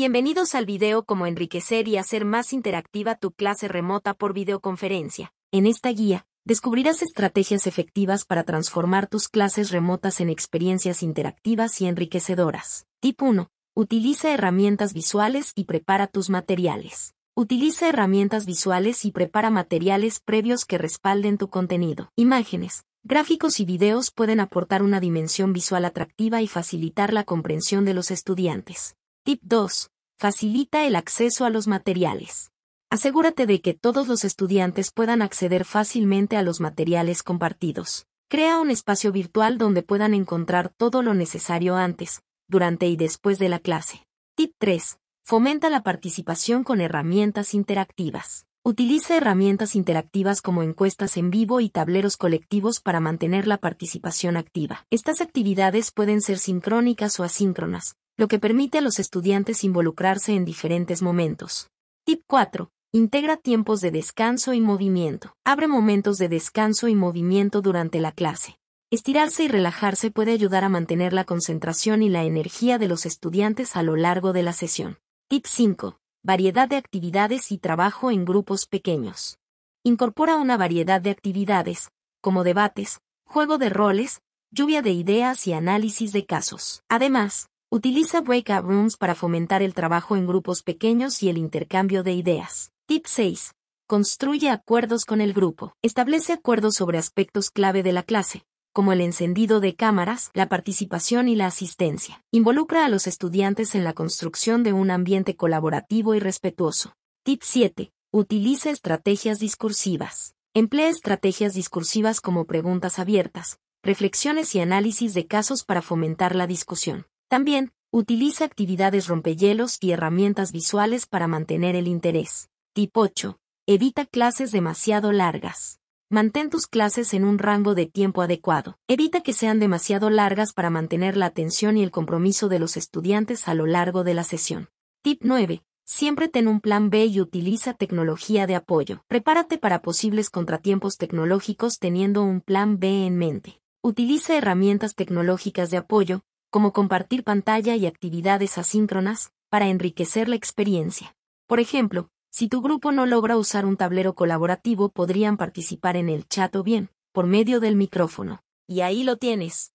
Bienvenidos al video como enriquecer y hacer más interactiva tu clase remota por videoconferencia. En esta guía, descubrirás estrategias efectivas para transformar tus clases remotas en experiencias interactivas y enriquecedoras. Tip 1. Utiliza herramientas visuales y prepara tus materiales. Utiliza herramientas visuales y prepara materiales previos que respalden tu contenido. Imágenes, gráficos y videos pueden aportar una dimensión visual atractiva y facilitar la comprensión de los estudiantes. Tip 2. Facilita el acceso a los materiales. Asegúrate de que todos los estudiantes puedan acceder fácilmente a los materiales compartidos. Crea un espacio virtual donde puedan encontrar todo lo necesario antes, durante y después de la clase. Tip 3. Fomenta la participación con herramientas interactivas. Utiliza herramientas interactivas como encuestas en vivo y tableros colectivos para mantener la participación activa. Estas actividades pueden ser sincrónicas o asíncronas, lo que permite a los estudiantes involucrarse en diferentes momentos. Tip 4. Integra tiempos de descanso y movimiento. Abre momentos de descanso y movimiento durante la clase. Estirarse y relajarse puede ayudar a mantener la concentración y la energía de los estudiantes a lo largo de la sesión. Tip 5. Variedad de actividades y trabajo en grupos pequeños. Incorpora una variedad de actividades, como debates, juego de roles, lluvia de ideas y análisis de casos. Además, Utiliza breakout rooms para fomentar el trabajo en grupos pequeños y el intercambio de ideas. Tip 6. Construye acuerdos con el grupo. Establece acuerdos sobre aspectos clave de la clase, como el encendido de cámaras, la participación y la asistencia. Involucra a los estudiantes en la construcción de un ambiente colaborativo y respetuoso. Tip 7. Utiliza estrategias discursivas. Emplea estrategias discursivas como preguntas abiertas, reflexiones y análisis de casos para fomentar la discusión. También, utiliza actividades rompehielos y herramientas visuales para mantener el interés. Tip 8. Evita clases demasiado largas. Mantén tus clases en un rango de tiempo adecuado. Evita que sean demasiado largas para mantener la atención y el compromiso de los estudiantes a lo largo de la sesión. Tip 9. Siempre ten un plan B y utiliza tecnología de apoyo. Prepárate para posibles contratiempos tecnológicos teniendo un plan B en mente. Utiliza herramientas tecnológicas de apoyo, como compartir pantalla y actividades asíncronas, para enriquecer la experiencia. Por ejemplo, si tu grupo no logra usar un tablero colaborativo podrían participar en el chat o bien, por medio del micrófono. Y ahí lo tienes.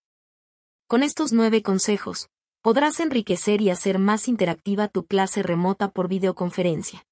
Con estos nueve consejos, podrás enriquecer y hacer más interactiva tu clase remota por videoconferencia.